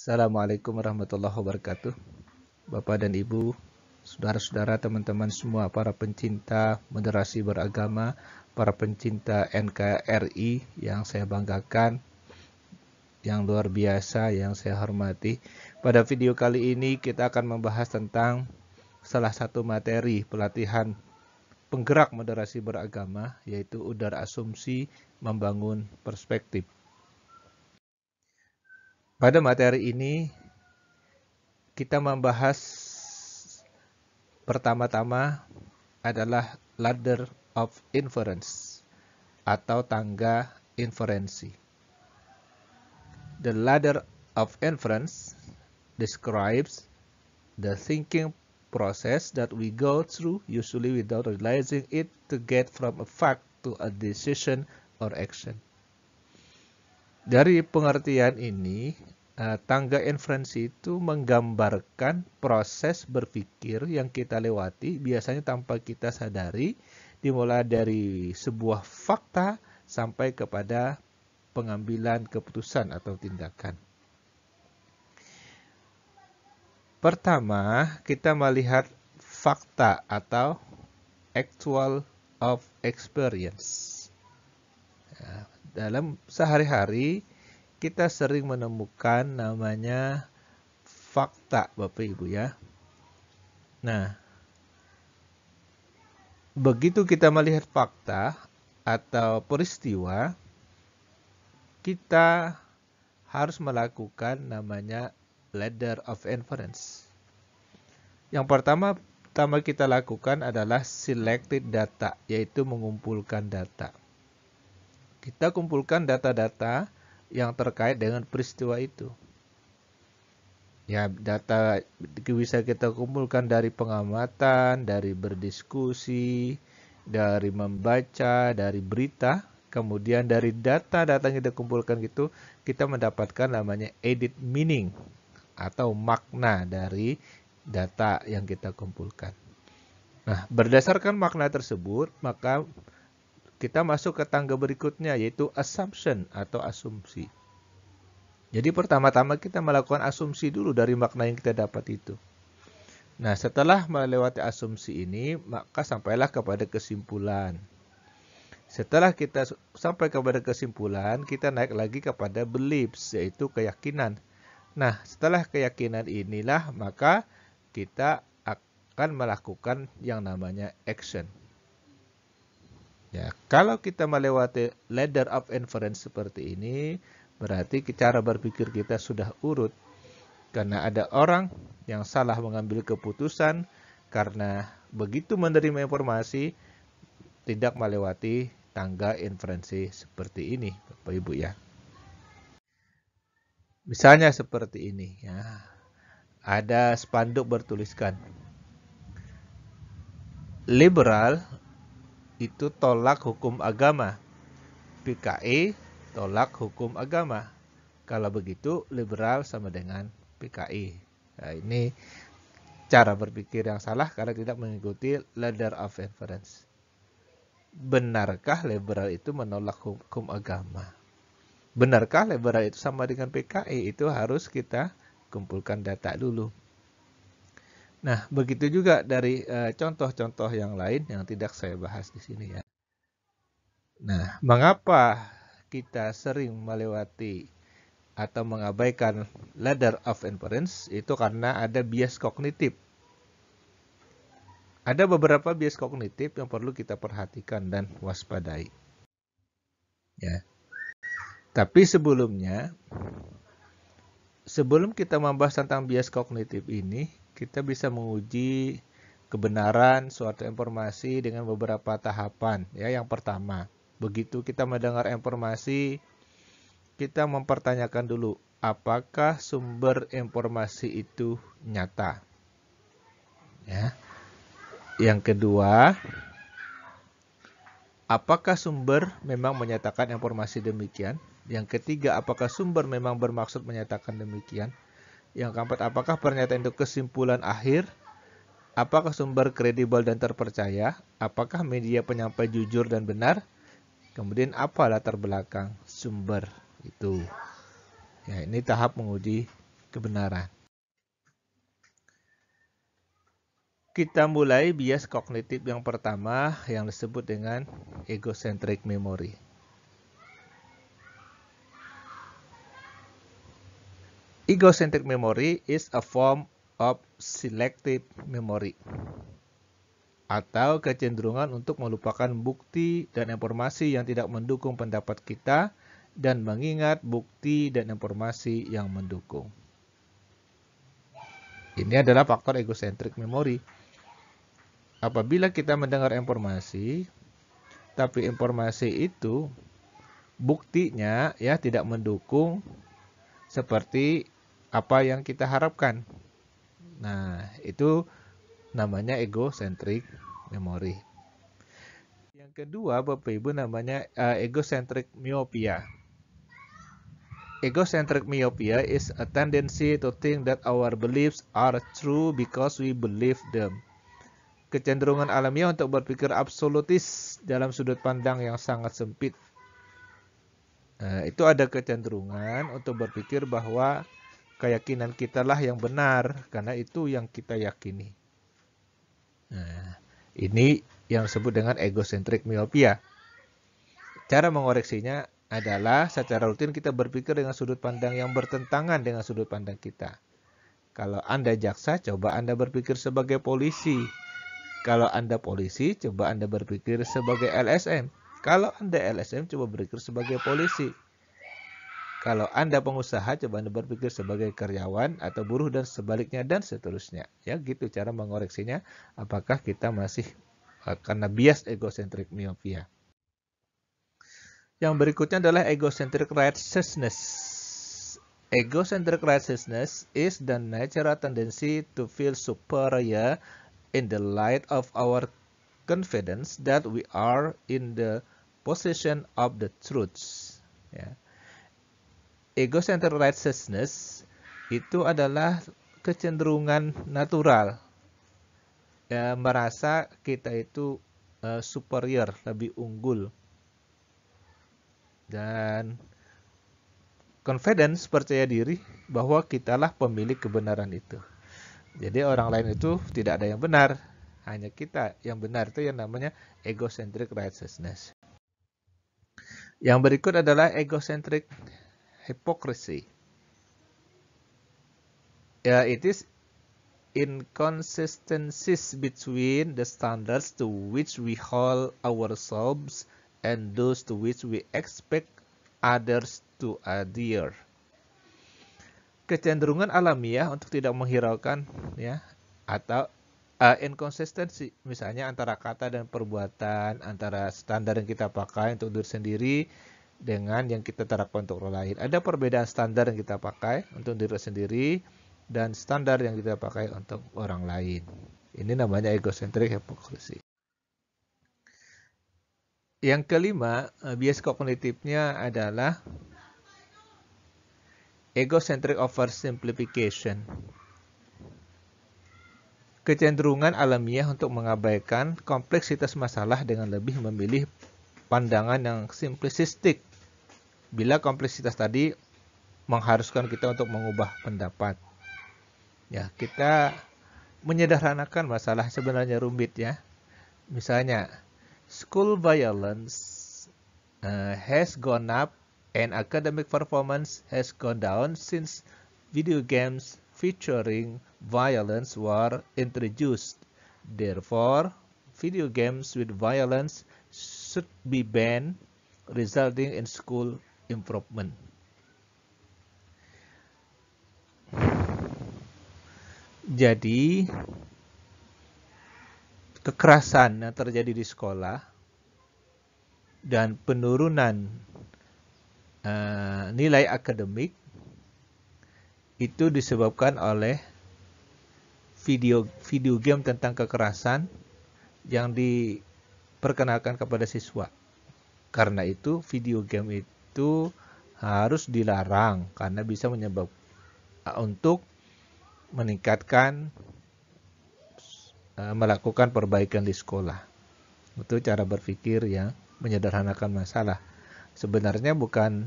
Assalamualaikum warahmatullahi wabarakatuh. Bapak dan Ibu, saudara-saudara, teman-teman semua, para pencinta moderasi beragama, para pencinta NKRI yang saya banggakan, yang luar biasa, yang saya hormati. Pada video kali ini kita akan membahas tentang salah satu materi pelatihan penggerak moderasi beragama, yaitu udar asumsi membangun perspektif. Pada materi ini kita membahas pertama-tama adalah ladder of inference atau tangga inferensi. The ladder of inference describes the thinking process that we go through usually without realizing it to get from a fact to a decision or action. Dari pengertian ini, eh, tangga inferensi itu menggambarkan proses berpikir yang kita lewati biasanya tanpa kita sadari dimulai dari sebuah fakta sampai kepada pengambilan keputusan atau tindakan. Pertama, kita melihat fakta atau actual of experience. Ya dalam sehari-hari kita sering menemukan namanya fakta Bapak Ibu ya. Nah, begitu kita melihat fakta atau peristiwa, kita harus melakukan namanya ladder of inference. Yang pertama pertama kita lakukan adalah selected data, yaitu mengumpulkan data kita kumpulkan data-data yang terkait dengan peristiwa itu. Ya, data bisa kita kumpulkan dari pengamatan, dari berdiskusi, dari membaca, dari berita, kemudian dari data-data yang kita kumpulkan gitu, kita mendapatkan namanya edit meaning atau makna dari data yang kita kumpulkan. Nah, berdasarkan makna tersebut, maka kita masuk ke tangga berikutnya yaitu assumption atau asumsi. Jadi pertama-tama kita melakukan asumsi dulu dari makna yang kita dapat itu. Nah, setelah melewati asumsi ini, maka sampailah kepada kesimpulan. Setelah kita sampai kepada kesimpulan, kita naik lagi kepada beliefs, yaitu keyakinan. Nah, setelah keyakinan inilah, maka kita akan melakukan yang namanya action. Ya, kalau kita melewati ladder of inference seperti ini, berarti cara berpikir kita sudah urut. Karena ada orang yang salah mengambil keputusan karena begitu menerima informasi tidak melewati tangga inferensi seperti ini, Bapak Ibu ya. Misalnya seperti ini ya. Ada spanduk bertuliskan liberal itu tolak hukum agama. PKI e tolak hukum agama. Kalau begitu liberal sama dengan PKI. E. Nah, ini cara berpikir yang salah karena tidak mengikuti ladder of inference. Benarkah liberal itu menolak hukum agama? Benarkah liberal itu sama dengan PKI? E? Itu harus kita kumpulkan data dulu. Nah, begitu juga dari eh, contoh-contoh yang lain yang tidak saya bahas di sini ya. Nah, mengapa kita sering melewati atau mengabaikan ladder of inference itu karena ada bias kognitif. Ada beberapa bias kognitif yang perlu kita perhatikan dan waspadai. Ya. Tapi sebelumnya sebelum kita membahas tentang bias kognitif ini, kita bisa menguji kebenaran suatu informasi dengan beberapa tahapan. Ya, yang pertama, begitu kita mendengar informasi, kita mempertanyakan dulu apakah sumber informasi itu nyata. Ya. Yang kedua, apakah sumber memang menyatakan informasi demikian? Yang ketiga, apakah sumber memang bermaksud menyatakan demikian? Yang keempat, apakah pernyataan itu kesimpulan akhir? Apakah sumber kredibel dan terpercaya? Apakah media penyampai jujur dan benar? Kemudian apa latar belakang sumber itu? Ya, ini tahap menguji kebenaran. Kita mulai bias kognitif yang pertama yang disebut dengan egocentric memory. Egocentric memory is a form of selective memory atau kecenderungan untuk melupakan bukti dan informasi yang tidak mendukung pendapat kita dan mengingat bukti dan informasi yang mendukung. Ini adalah faktor egocentric memory. Apabila kita mendengar informasi, tapi informasi itu buktinya ya tidak mendukung seperti apa yang kita harapkan. Nah, itu namanya egocentric memory. Yang kedua, Bapak Ibu namanya uh, egocentric myopia. Egocentric myopia is a tendency to think that our beliefs are true because we believe them. Kecenderungan alamiah untuk berpikir absolutis dalam sudut pandang yang sangat sempit. Nah, itu ada kecenderungan untuk berpikir bahwa keyakinan kita lah yang benar karena itu yang kita yakini. Nah, ini yang disebut dengan egocentric miopia. Cara mengoreksinya adalah secara rutin kita berpikir dengan sudut pandang yang bertentangan dengan sudut pandang kita. Kalau Anda jaksa, coba Anda berpikir sebagai polisi. Kalau Anda polisi, coba Anda berpikir sebagai LSM. Kalau Anda LSM, coba berpikir sebagai polisi. Kalau Anda pengusaha, coba Anda berpikir sebagai karyawan atau buruh dan sebaliknya dan seterusnya. Ya, gitu cara mengoreksinya apakah kita masih eh, karena bias egocentric myopia Yang berikutnya adalah egocentric righteousness. Egocentric righteousness is the natural tendency to feel superior in the light of our confidence that we are in the position of the truth. Yeah ego centric righteousness itu adalah kecenderungan natural ya, merasa kita itu uh, superior lebih unggul dan confidence percaya diri bahwa kitalah pemilik kebenaran itu jadi orang lain itu tidak ada yang benar hanya kita yang benar itu yang namanya egocentric righteousness yang berikut adalah egocentric hypocrisy. Yeah, it is inconsistencies between the standards to which we hold ourselves and those to which we expect others to adhere. Kecenderungan alamiah untuk tidak menghiraukan ya atau uh, inkonsistensi misalnya antara kata dan perbuatan, antara standar yang kita pakai untuk diri sendiri dengan yang kita terapkan untuk orang lain. Ada perbedaan standar yang kita pakai untuk diri sendiri dan standar yang kita pakai untuk orang lain. Ini namanya egocentric hypocrisy. Yang kelima, eh, bias kognitifnya adalah egocentric oversimplification. Kecenderungan alamiah untuk mengabaikan kompleksitas masalah dengan lebih memilih pandangan yang simplistik bila kompleksitas tadi mengharuskan kita untuk mengubah pendapat. Ya, kita menyederhanakan masalah sebenarnya rumit ya. Misalnya, school violence uh, has gone up and academic performance has gone down since video games featuring violence were introduced. Therefore, video games with violence should be banned resulting in school improvement. Jadi kekerasan yang terjadi di sekolah dan penurunan uh, nilai akademik itu disebabkan oleh video video game tentang kekerasan yang diperkenalkan kepada siswa. Karena itu video game itu itu harus dilarang karena bisa menyebab eh, untuk meningkatkan eh, melakukan perbaikan di sekolah. Itu cara berpikir yang menyederhanakan masalah. Sebenarnya bukan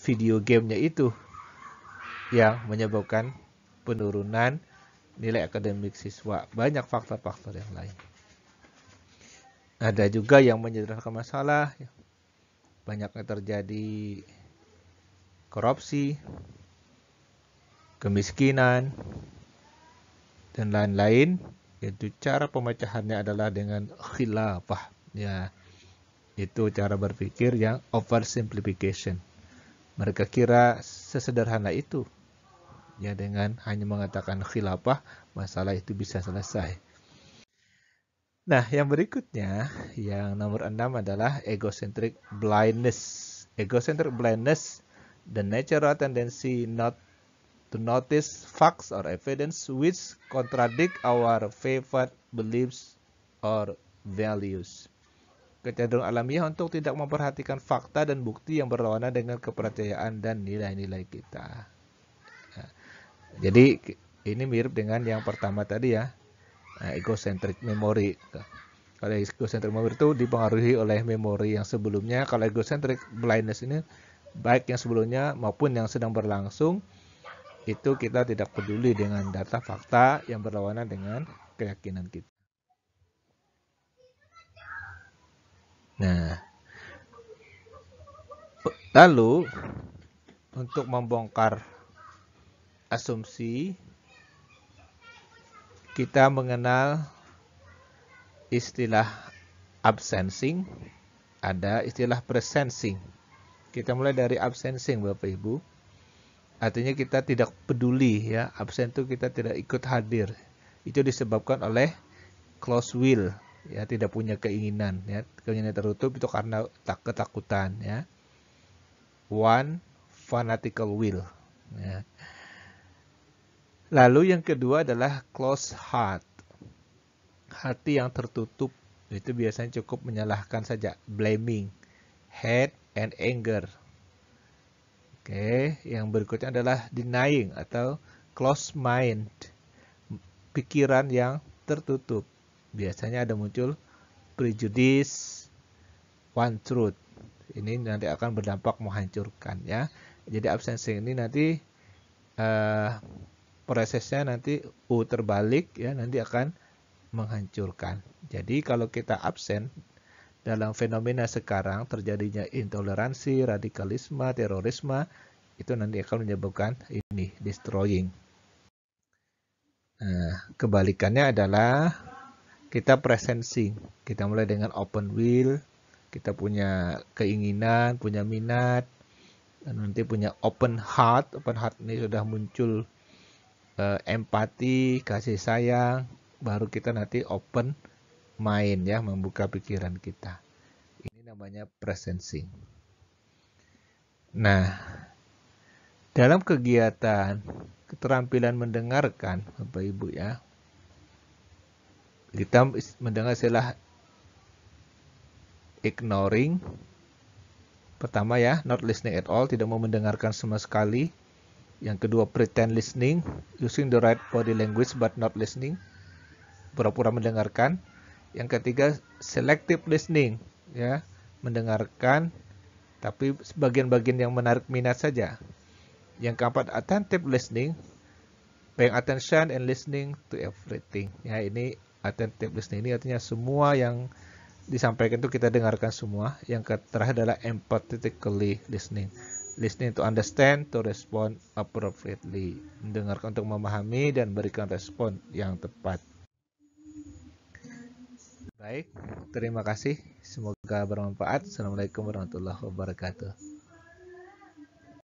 video gamenya itu yang menyebabkan penurunan nilai akademik siswa. Banyak faktor-faktor yang lain. Ada juga yang menyederhanakan masalah, banyaknya terjadi korupsi, kemiskinan, dan lain-lain. Itu cara pemecahannya adalah dengan khilafah. Ya, itu cara berpikir yang oversimplification. Mereka kira sesederhana itu. Ya, dengan hanya mengatakan khilafah, masalah itu bisa selesai. Nah, yang berikutnya, yang nomor 6 adalah egocentric blindness. Egocentric blindness, the natural tendency not to notice facts or evidence which contradict our favorite beliefs or values. Kecenderungan alamiah untuk tidak memperhatikan fakta dan bukti yang berlawanan dengan kepercayaan dan nilai-nilai kita. Nah, jadi ini mirip dengan yang pertama tadi ya, Nah, egocentric memory. Kalau egocentric memory itu dipengaruhi oleh memori yang sebelumnya. Kalau egocentric blindness ini baik yang sebelumnya maupun yang sedang berlangsung itu kita tidak peduli dengan data fakta yang berlawanan dengan keyakinan kita. Nah, lalu untuk membongkar asumsi kita mengenal istilah absensing, ada istilah presensing. Kita mulai dari absensing Bapak Ibu. Artinya kita tidak peduli ya, absen itu kita tidak ikut hadir. Itu disebabkan oleh close will, ya tidak punya keinginan ya. Keinginan tertutup itu karena tak ketakutan ya. One fanatical will ya. Lalu yang kedua adalah close heart. Hati yang tertutup itu biasanya cukup menyalahkan saja, blaming, hate and anger. Oke, yang berikutnya adalah denying atau close mind. Pikiran yang tertutup. Biasanya ada muncul prejudice, one truth. Ini nanti akan berdampak menghancurkan ya. Jadi absensi ini nanti uh, prosesnya nanti U terbalik ya nanti akan menghancurkan. Jadi kalau kita absen dalam fenomena sekarang terjadinya intoleransi, radikalisme, terorisme itu nanti akan menyebabkan ini destroying. Nah, kebalikannya adalah kita presencing. Kita mulai dengan open will, kita punya keinginan, punya minat, dan nanti punya open heart. Open heart ini sudah muncul uh, empati, kasih sayang, baru kita nanti open mind ya, membuka pikiran kita. Ini namanya presencing. Nah, dalam kegiatan keterampilan mendengarkan Bapak Ibu ya. Kita mendengar istilah ignoring. Pertama ya, not listening at all, tidak mau mendengarkan sama sekali. Yang kedua pretend listening, using the right body language but not listening, pura-pura mendengarkan. Yang ketiga selective listening, ya, mendengarkan tapi sebagian-bagian yang menarik minat saja. Yang keempat attentive listening, paying attention and listening to everything. Ya, ini attentive listening ini artinya semua yang disampaikan itu kita dengarkan semua. Yang terakhir adalah empathetically listening Listening to understand, to respond appropriately. Mendengarkan untuk memahami dan berikan respon yang tepat. Baik, terima kasih. Semoga bermanfaat. Assalamualaikum warahmatullahi wabarakatuh.